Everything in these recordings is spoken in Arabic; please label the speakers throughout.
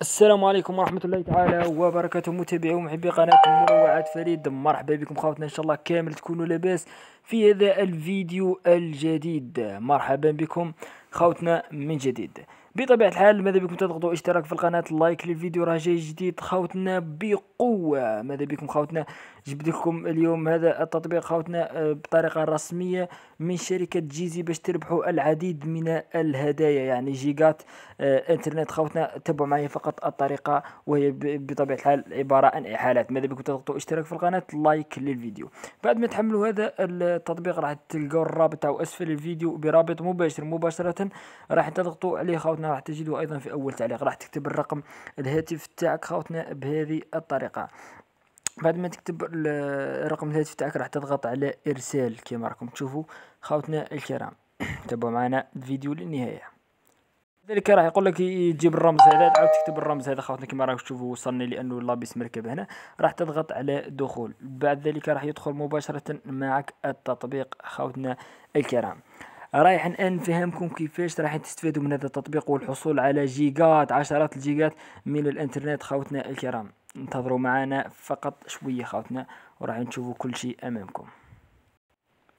Speaker 1: السلام عليكم ورحمة الله تعالى وبركاته متابعي ومحبي قناة مروعات فريد مرحبا بكم خوتنا إن شاء الله كامل تكونوا لاباس في هذا الفيديو الجديد مرحبا بكم خوتنا من جديد بطبيعه الحال ماذا بكم تضغطوا اشتراك في القناه لايك للفيديو راه جاي جديد خاوتنا بقوه ماذا بكم خاوتنا جبت لكم اليوم هذا التطبيق خاوتنا آه، بطريقه رسميه من شركه جيزي باش تربحوا العديد من الهدايا يعني جيجات آه، انترنت خاوتنا تبعوا معي فقط الطريقه وهي بطبيعه الحال عباره عن احالات ماذا بكم تضغطوا اشتراك في القناه لايك للفيديو بعد ما تحملوا هذا التطبيق راح تلقاو الرابط او اسفل الفيديو برابط مباشر مباشره راح تضغطوا عليه خاوتنا خاوتنا راح تجدوا ايضا في اول تعليق راح تكتب الرقم الهاتف تاعك خاوتنا بهذه الطريقه بعد ما تكتب الرقم الهاتف تاعك راح تضغط على ارسال كما راكم تشوفوا خاوتنا الكرام تابعوا معنا الفيديو للنهايه ذلك راح يقول لك تجيب الرمز هذا تعاود تكتب الرمز هذا خاوتنا كما راكم تشوفوا وصلني لانه لابس مركب هنا راح تضغط على دخول بعد ذلك راح يدخل مباشره معك التطبيق خاوتنا الكرام رايح الان نفهمكم كيفاش راح تستفادوا من هذا التطبيق والحصول على جيجات عشرات الجيجات من الانترنت خوتنا الكرام انتظروا معنا فقط شوية خوتنا وراح نشوفوا كل شيء امامكم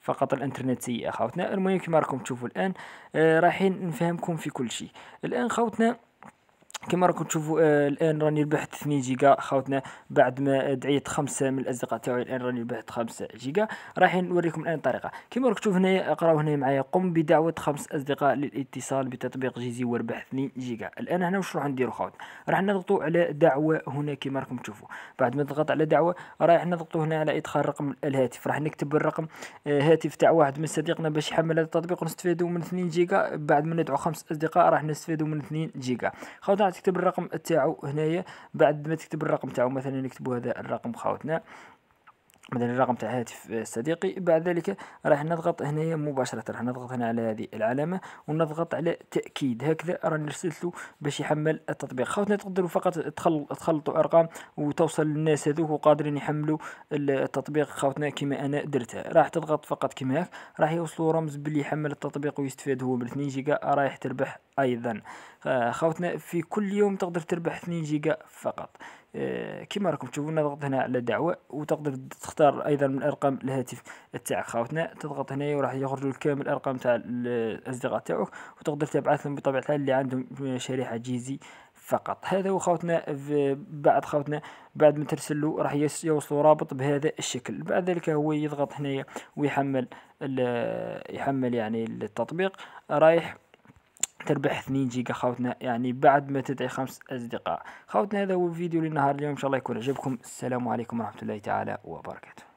Speaker 1: فقط الانترنت سيء خاوتنا المهم كما راكم تشوفوا الان آه رايحين نفهمكم في كل شيء الان خوتنا كما راكم تشوفوا آه، الان راني ربحت 2 جيجا خاوتنا بعد ما دعيت خمسه من الاصدقاء تاعي الان راني ربحت 5 جيجا راح نوريكم الان الطريقه كما راكم تشوفوا هنايا اقراو هنا معايا قم بدعوه خمس اصدقاء للاتصال بتطبيق جيزي وربح 2 جيجا الان هنا واش راح نديروا خاوتنا راح نضغطوا على دعوه هنا كما راكم تشوفوا بعد ما نضغط على دعوه راح نضغطوا هنا على ادخال رقم الهاتف راح نكتب الرقم آه، هاتف تاع واحد من صديقنا باش يحمل هذا التطبيق ونستفادوا من 2 جيجا بعد ما ندعو خمس اصدقاء راح نستفادوا من 2 جيجا خاوتنا تكتب الرقم تاعو هنايا بعد ما تكتب الرقم تاعو مثلا نكتبو هذا الرقم خاوتنا مثلا الرقم تاع هاتف صديقي بعد ذلك راح نضغط هنايا مباشرة راح نضغط هنا على هذه العلامة ونضغط على تأكيد هكذا راني رسلت له باش يحمل التطبيق خوتنا تقدروا فقط تخلطوا أرقام وتوصل للناس هذوك وقادرين يحملوا التطبيق خوتنا كما أنا درتها راح تضغط فقط كما هاك راح يوصلوا رمز باللي يحمل التطبيق ويستفاد هو من 2 جيجا رايح تربح أيضا آه، خوتنا في كل يوم تقدر تربح 2 جيجا فقط آه، كما راكم تشوفون نضغط هنا على دعوة وتقدر تختار ايضا من ارقام الهاتف تاعك خاوتنا تضغط هنايا وراح يخرج لك كامل الارقام تاع الاصدقاء تاعك وتقدر تبعثهم بطبيعه الحال اللي عندهم شريحه جيزي فقط هذا هو خوتنا بعد خوتنا بعد ما ترسل له راح يوصلوا رابط بهذا الشكل بعد ذلك هو يضغط هنايا ويحمل يحمل يعني التطبيق رايح تربح 2 جيجا خاوتنا يعني بعد ما تدعي خمس أصدقاء خاوتنا هذا هو الفيديو لنهار اليوم إن شاء الله يكون عجبكم السلام عليكم ورحمة الله تعالى وبركاته